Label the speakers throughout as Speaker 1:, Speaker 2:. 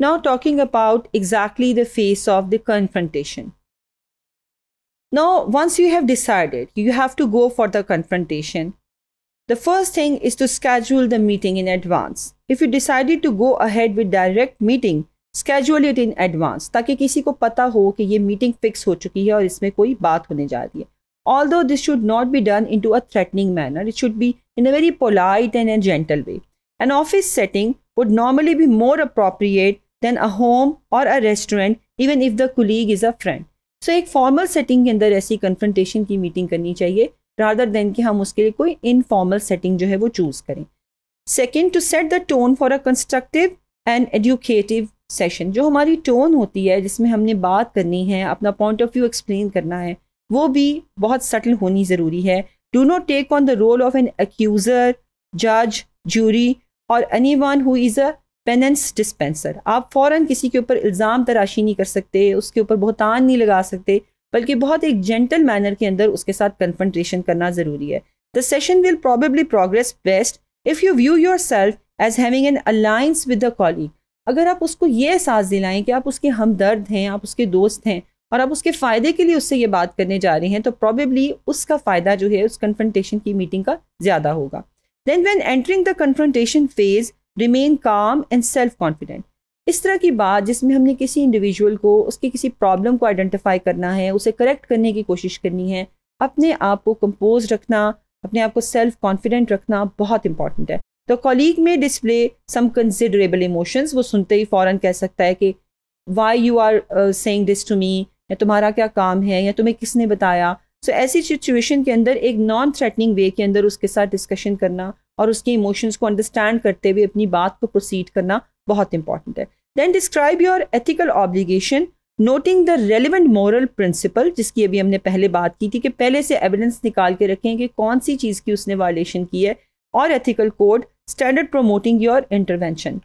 Speaker 1: Now, talking about exactly the face of the confrontation. Now, once you have decided you have to go for the confrontation, the first thing is to schedule the meeting in advance. If you decided to go ahead with direct meeting, schedule it in advance ताकि किसी को पता हो कि ये meeting fix हो चुकी है और इसमें कोई बात होने जा रही है Although this should not be done into a threatening manner. It should be in a very polite and a gentle way. An office setting would normally be more appropriate. Than a home or a restaurant even if the colleague is a friend so एक formal setting के अंदर ऐसी confrontation की meeting करनी चाहिए rather than कि हम उसके लिए कोई इनफॉर्मल सेटिंग जो है वो चूज़ करें second to set the tone for a constructive and educative session जो हमारी टोन होती है जिसमें हमने बात करनी है अपना पॉइंट ऑफ व्यू एक्सप्लेन करना है वो भी बहुत सटल होनी ज़रूरी है do not take on the role of an accuser जज jury or any one who is a penance dispenser आप फ़ौर किसी के ऊपर इल्ज़ाम तराशी नहीं कर सकते उसके ऊपर बहुतान नहीं लगा सकते बल्कि बहुत एक जेंटल मैनर के अंदर उसके साथ कन्फ्रंट्रेशन करना ज़रूरी है the session will probably progress best if you view yourself as having an alliance with the colleague अगर आप उसको ये एहसास दिलाएं कि आप उसके हमदर्द हैं आप उसके दोस्त हैं और आप उसके फ़ायदे के लिए उससे ये बात करने जा रहे हैं तो प्रॉबेबली उसका फ़ायदा जो है उस कन्फ्रंटेशन की मीटिंग का ज़्यादा होगा then when entering the confrontation phase remain calm and self confident इस तरह की बात जिसमें हमने किसी इंडिविजुअल को उसकी किसी प्रॉब्लम को आइडेंटिफाई करना है उसे करेक्ट करने की कोशिश करनी है अपने आप को कंपोज रखना अपने आप को सेल्फ कॉन्फिडेंट रखना बहुत इंपॉर्टेंट है तो कॉलीग में डिस्प्ले सम कंसिडरेबल इमोशंस वो सुनते ही फ़ौरन कह सकता है कि why you are saying this to me या तुम्हारा क्या काम है या तुम्हें किसने बताया सो ऐसी सिचुएशन के अंदर एक नॉन थ्रेटनिंग वे के अंदर उसके साथ डिस्कशन करना और उसके इमोशंस को अंडरस्टैंड करते हुए अपनी बात को प्रोसीड करना बहुत इंपॉर्टेंट है then describe your ethical obligation noting the relevant moral principle जिसकी अभी हमने पहले बात की थी कि पहले से एविडेंस निकाल के रखें कि कौन सी चीज़ की उसने वायलेशन की है और ethical code standard promoting your intervention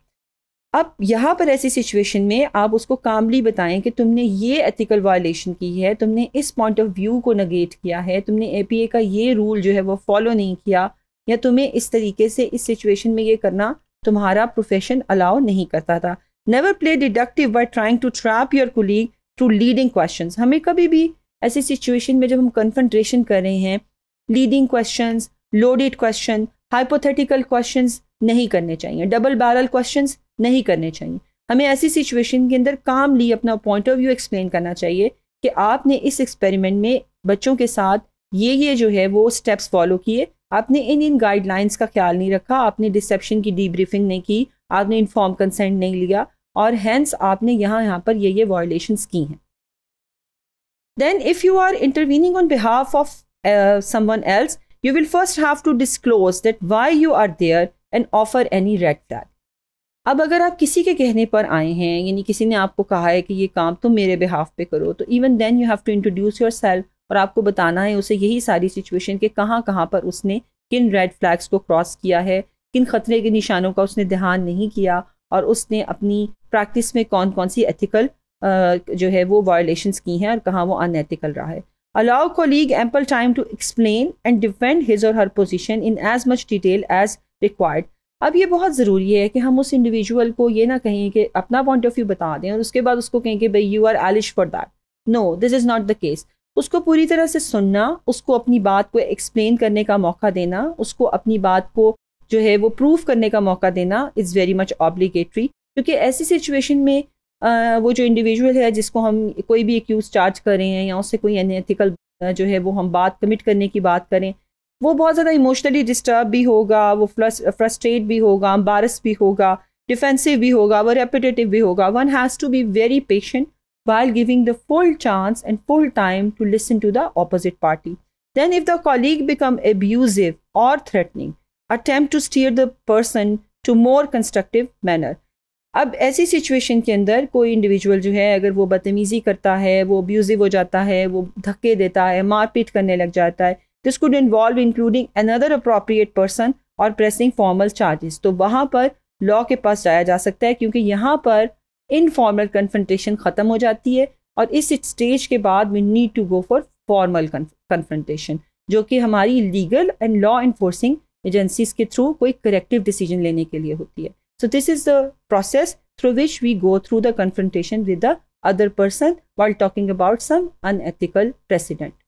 Speaker 1: अब यहाँ पर ऐसी सिचुएशन में आप उसको कामली बताएं कि तुमने ये एथिकल वायलेशन की है तुमने इस पॉइंट ऑफ व्यू को नगेट किया है तुमने ए का ये रूल जो है वो फॉलो नहीं किया या तुम्हें इस तरीके से इस सिचुएशन में ये करना तुम्हारा प्रोफेशन अलाउ नहीं करता था never play deductive by trying to trap your colleague through leading question हमें कभी भी ऐसी सिचुएशन में जब हम कन्फंट्रेशन कर रहे हैं leading question loaded question hypothetical question नहीं करने चाहिए डबल बैरल क्वेश्चन नहीं करने चाहिए हमें ऐसी सिचुएशन के अंदर काम ली अपना पॉइंट ऑफ व्यू एक्सप्लेन करना चाहिए कि आपने इस एक्सपेरिमेंट में बच्चों के साथ ये ये जो है वो स्टेप्स फॉलो किए आपने इन इन गाइडलाइंस का ख्याल नहीं रखा आपने डिसेप्शन की डीब्रीफिंग नहीं की आपने इन्फॉर्म कंसेंट नहीं लिया और हैंस आपने यहाँ यहाँ पर ये ये वायलेशंस की हैं then if you are intervening on behalf of someone else you will first have to disclose that why you are there and offer any red flag अब अगर आप किसी के कहने पर आए हैं यानी किसी ने आपको कहा है कि ये काम तुम मेरे बिहाफ पे करो तो even then you have to introduce yourself और आपको बताना है उसे यही सारी सिचुएशन के कहाँ कहाँ पर उसने किन रेड फ्लैग्स को क्रॉस किया है किन ख़तरे के निशानों का उसने ध्यान नहीं किया और उसने अपनी प्रैक्टिस में कौन कौन सी एथिकल जो है वो वायलेशंस की हैं और कहाँ वो अनएथिकल रहा है colleague ample time to explain and defend his or her position in as much detail as required अब ये बहुत ज़रूरी है कि हम उस इंडिविजुअल को ये ना कहें कि अपना पॉइंट ऑफ व्यू बता दें और उसके बाद उसको कहें कि भाई यू आर एलिश for that no this is not the case उसको पूरी तरह से सुनना उसको अपनी बात को एक्सप्लेन करने का मौका देना उसको अपनी बात को जो है वो प्रूफ करने का मौका देना इज़ वेरी मच ऑब्लिगेटरी क्योंकि ऐसी सिचुएशन में आ, वो जो इंडिविजुअल है जिसको हम कोई भी एक्यूज चार्ज करें या उससे कोई अनएथिकल जो है वो हम बात कमिट करने की बात करें वो बहुत ज़्यादा इमोशनली डिस्टर्ब भी होगा वो फ्रस्ट्रेट भी होगा अम्बारस भी होगा डिफेंसिव भी होगा वो रेपिटेटिव भी होगा one has to be very patient while giving the full chance and full time to listen to the opposite party then if the colleague become abusive or threatening attempt to steer the person to more constructive manner अब ऐसी situation के अंदर कोई individual जो है अगर वो बदतमीजी करता है वो अब्यूजिव हो जाता है वो धक्के देता है मारपीट करने लग जाता है this could involve including another appropriate person or pressing formal charges तो वहाँ पर लॉ के पास जाया जा सकता है क्योंकि यहाँ पर इनफॉर्मल कन्फ्रंटेशन ख़त्म हो जाती है और इस स्टेज के बाद we need to go for formal confrontation जो कि हमारी legal and law enforcing agencies के थ्रू कोई करेक्टिव डिसीजन लेने के लिए होती है so this is the process through which we go through the confrontation with the other person while talking about some unethical president